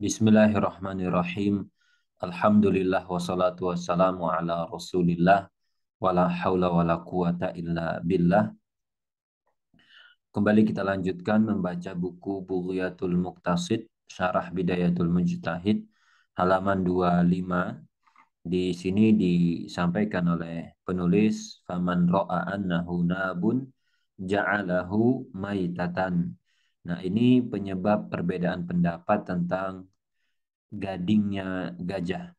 Bismillahirrahmanirrahim. Alhamdulillah wassalatu wassalamu ala rasulillah wala haula wala quwata illa billah. Kembali kita lanjutkan membaca buku Bughyatul Muqtasid Syarah Bidayatul Mujtahid halaman 25. Di sini disampaikan oleh penulis faman ra'a annahu nabun ja'alahu maitatan Nah, ini penyebab perbedaan pendapat tentang gadingnya gajah.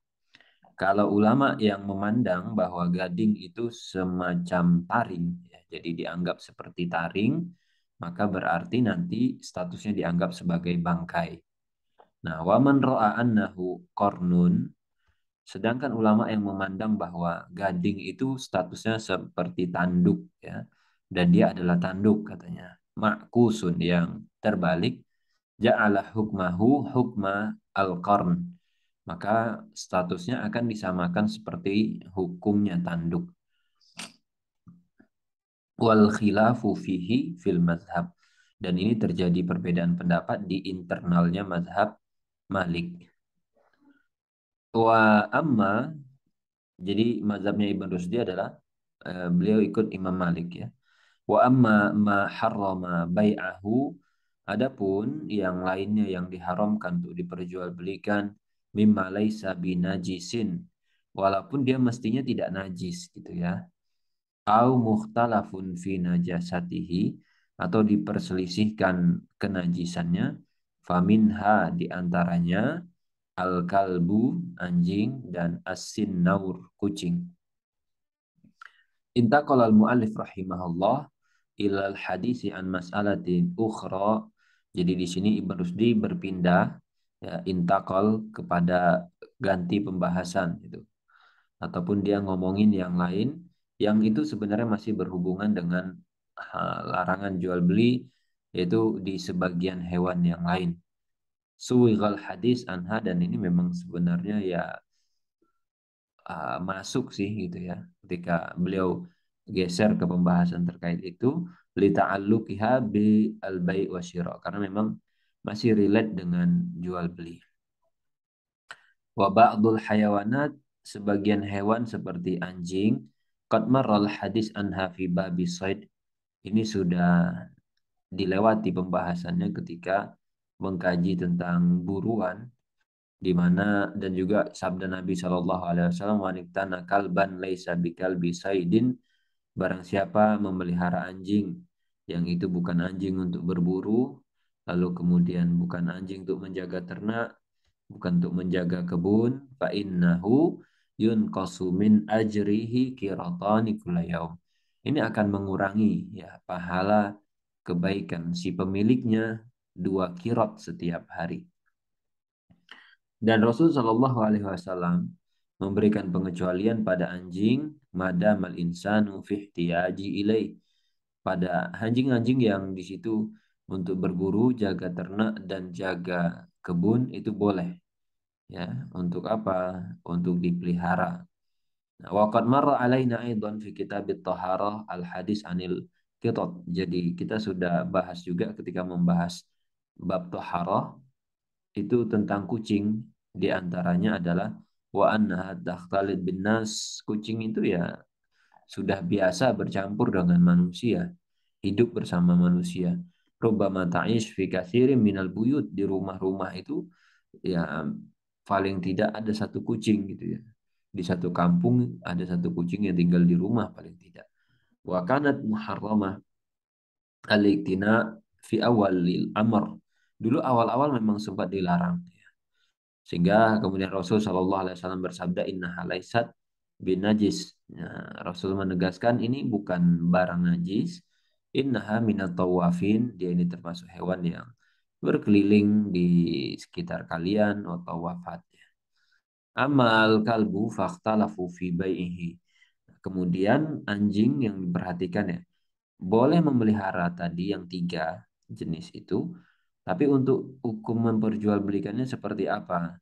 Kalau ulama yang memandang bahwa gading itu semacam taring, ya, jadi dianggap seperti taring, maka berarti nanti statusnya dianggap sebagai bangkai. Nah, waman ro'a annahu kornun, sedangkan ulama yang memandang bahwa gading itu statusnya seperti tanduk, ya, dan dia adalah tanduk katanya ma'kusun yang terbalik ja'alah hukmahu hukma al-qarn maka statusnya akan disamakan seperti hukumnya tanduk wal khilafu fihi fil madhab dan ini terjadi perbedaan pendapat di internalnya madhab Malik wa amma jadi mazhabnya Ibn Rusdi adalah eh, beliau ikut Imam Malik ya Wa amma ma harrama bai'ahu adapun yang lainnya yang diharamkan untuk diperjualbelikan mimma laisa binajisin walaupun dia mestinya tidak najis gitu ya. Au mukhtalafun fi najasatihi atau diperselisihkan kenajisannya faminha diantaranya al kalbu anjing dan asin naur kucing Intaqala al-muallif rahimahullah ilal hadisi an mas'alatin ukhra. Jadi di sini Ibn Rusdi berpindah ya, intakol kepada ganti pembahasan gitu. Ataupun dia ngomongin yang lain yang itu sebenarnya masih berhubungan dengan larangan jual beli yaitu di sebagian hewan yang lain. Suwigal hadis anha dan ini memang sebenarnya ya uh, masuk sih gitu ya ketika beliau geser ke pembahasan terkait itu lita'alluqiha bi al-bai' wa karena memang masih relate dengan jual beli. Wa ba'dul hayawanat sebagian hewan seperti anjing qad marral hadis anha fi babi ini sudah dilewati pembahasannya ketika mengkaji tentang buruan di mana dan juga sabda Nabi Shallallahu Alaihi Wasallam wanita ban leisa bikal bisaidin barang siapa memelihara anjing yang itu bukan anjing untuk berburu lalu kemudian bukan anjing untuk menjaga ternak bukan untuk menjaga kebun fa innahu yun kosumin ajrihi kiratani kulayom ini akan mengurangi ya pahala kebaikan si pemiliknya dua kirot setiap hari dan Rasul Shallallahu Alaihi Wasallam memberikan pengecualian pada anjing mada mal insanu fihtiyaji ilai pada anjing-anjing yang di situ untuk berburu, jaga ternak dan jaga kebun itu boleh. Ya, untuk apa? Untuk dipelihara. Nah, waqad marra alaina aidan fi kitab at-taharah al-hadis anil qitat. Jadi kita sudah bahas juga ketika membahas bab taharah itu tentang kucing di antaranya adalah wa anna bin nas kucing itu ya sudah biasa bercampur dengan manusia hidup bersama manusia rubama ta'ish fi kathirin minal buyut di rumah-rumah itu ya paling tidak ada satu kucing gitu ya di satu kampung ada satu kucing yang tinggal di rumah paling tidak wa kanat muharramah al fi awalil amr dulu awal-awal memang sempat dilarang ya. sehingga kemudian Rasul Shallallahu Alaihi Wasallam bersabda inna halaisat bin najis ya, Rasul menegaskan ini bukan barang najis inna minat tawafin dia ini termasuk hewan yang berkeliling di sekitar kalian atau wafatnya amal kalbu fakta lafu fi bayihi kemudian anjing yang diperhatikan ya boleh memelihara tadi yang tiga jenis itu tapi untuk hukum memperjualbelikannya seperti apa?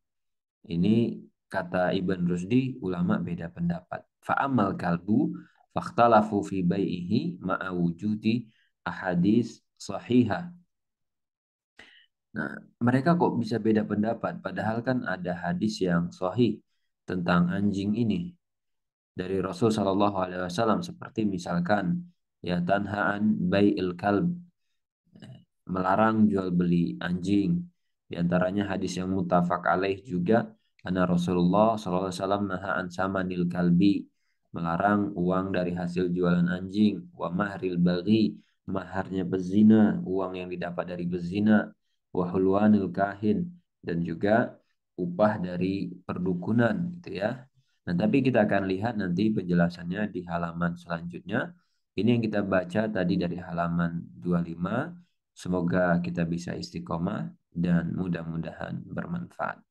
Ini kata Ibn Rusdi, ulama beda pendapat. Fa'amal kalbu faktalafu fi bayihi ma'awujudi ahadis sahiha. Nah, mereka kok bisa beda pendapat? Padahal kan ada hadis yang sahih tentang anjing ini dari Rasul Shallallahu Alaihi Wasallam seperti misalkan ya tanhaan bayil kalb melarang jual beli anjing. Di antaranya hadis yang mutafak alaih juga karena Rasulullah SAW naha nil kalbi melarang uang dari hasil jualan anjing wa mahril bagi maharnya bezina uang yang didapat dari bezina wa hulwanil kahin dan juga upah dari perdukunan gitu ya Nah, tapi kita akan lihat nanti penjelasannya di halaman selanjutnya. Ini yang kita baca tadi dari halaman 25 Semoga kita bisa istiqomah dan mudah-mudahan bermanfaat.